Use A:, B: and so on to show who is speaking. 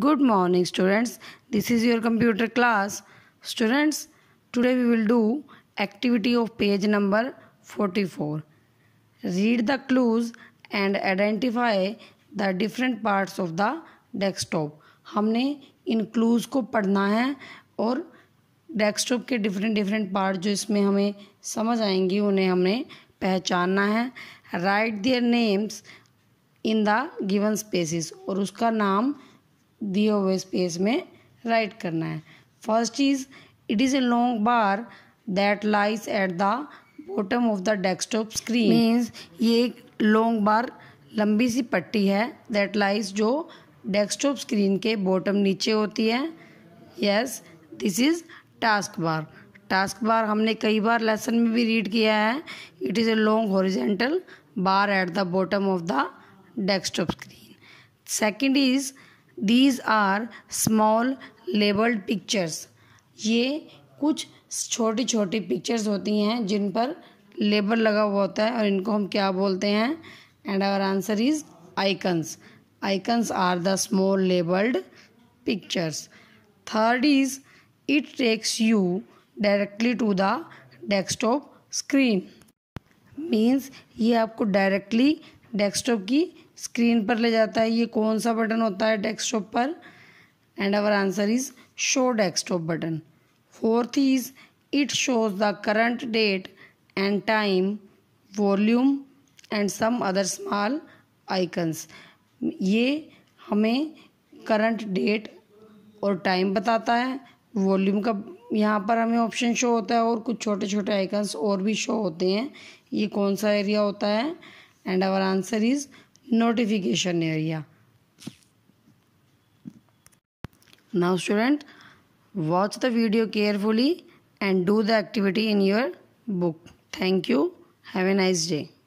A: Good morning students. This is your computer class. Students, today we will do activity of page number 44. Read the clues and identify the different parts of the desktop. humne in clues ko padhna hai aur desktop के different different part जो इसमें हमें समझ आएंगी उन्हें हमने पहचानना है write their names in the given spaces और उसका नाम दिए हुए स्पेस में राइट करना है first is it is a long bar that lies at the bottom of the desktop screen means ये एक लॉन्ग बार लंबी सी पट्टी है दैट लाइज जो डेस्कटॉप स्क्रीन के बॉटम नीचे होती है yes this is taskbar taskbar हमने कई बार लेसन में भी रीड किया है it is a long horizontal bar at the bottom of the desktop screen second is these are small labelled pictures ये कुछ छोटी छोटी पिक्चर्स होती हैं जिन पर लेबल लगा हुआ होता है और इनको हम क्या बोलते हैं and our answer is icons icons are the small labelled pictures third is it takes you directly to the desktop screen means ये आपको डायरेक्टली डेस्कटॉप की स्क्रीन पर ले जाता है ये कौन सा बटन होता है डेस्कटॉप पर and our answer is show desktop button fourth is it shows the current date and time volume and some other small icons ये हमें करंट डेट और टाइम बताता है वॉल्यूम का यहाँ पर हमें ऑप्शन शो होता है और कुछ छोटे छोटे आइकन्स और भी शो होते हैं ये कौन सा एरिया होता है and our answer is notification area. Now student, watch the video carefully and do the activity in your book. Thank you. Have a nice day.